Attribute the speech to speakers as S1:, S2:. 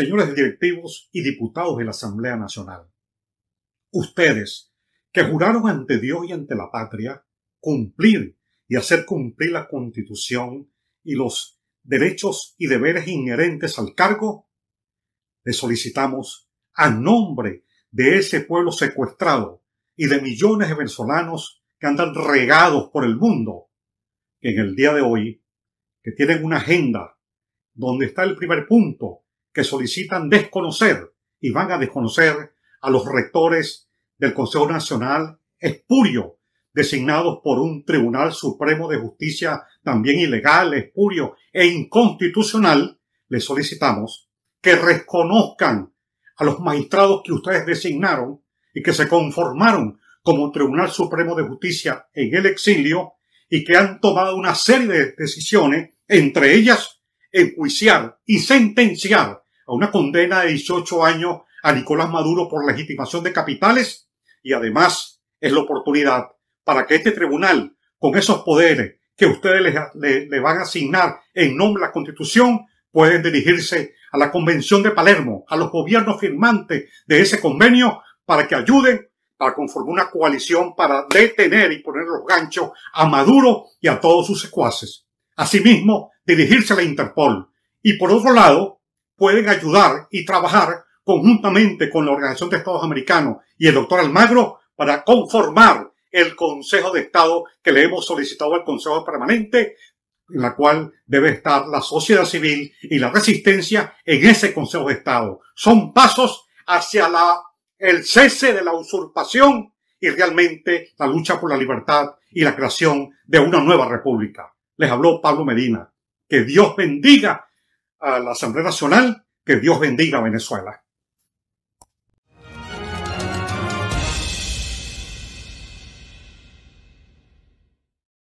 S1: señores directivos y diputados de la Asamblea Nacional. Ustedes, que juraron ante Dios y ante la patria, cumplir y hacer cumplir la Constitución y los derechos y deberes inherentes al cargo, le solicitamos, a nombre de ese pueblo secuestrado y de millones de venezolanos que andan regados por el mundo, que en el día de hoy, que tienen una agenda donde está el primer punto, que solicitan desconocer y van a desconocer a los rectores del Consejo Nacional espurio, designados por un Tribunal Supremo de Justicia también ilegal, espurio e inconstitucional, les solicitamos que reconozcan a los magistrados que ustedes designaron y que se conformaron como Tribunal Supremo de Justicia en el exilio y que han tomado una serie de decisiones, entre ellas enjuiciar y sentenciar a una condena de 18 años a Nicolás Maduro por legitimación de capitales y además es la oportunidad para que este tribunal, con esos poderes que ustedes le, van a asignar en nombre de la Constitución, pueden dirigirse a la Convención de Palermo, a los gobiernos firmantes de ese convenio, para que ayuden para conformar una coalición para detener y poner los ganchos a Maduro y a todos sus secuaces. Asimismo, dirigirse a la Interpol. Y por otro lado, pueden ayudar y trabajar conjuntamente con la Organización de Estados Americanos y el doctor Almagro para conformar el Consejo de Estado que le hemos solicitado al Consejo Permanente, en la cual debe estar la sociedad civil y la resistencia en ese Consejo de Estado. Son pasos hacia el cese de la usurpación y realmente la lucha por la libertad y la creación de una nueva república. Les habló Pablo Medina. Que Dios bendiga a la Asamblea Nacional. Que Dios bendiga a Venezuela.